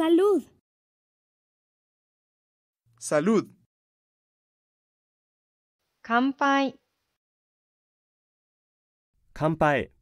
Salud. Salud. Kanpai. Kanpai.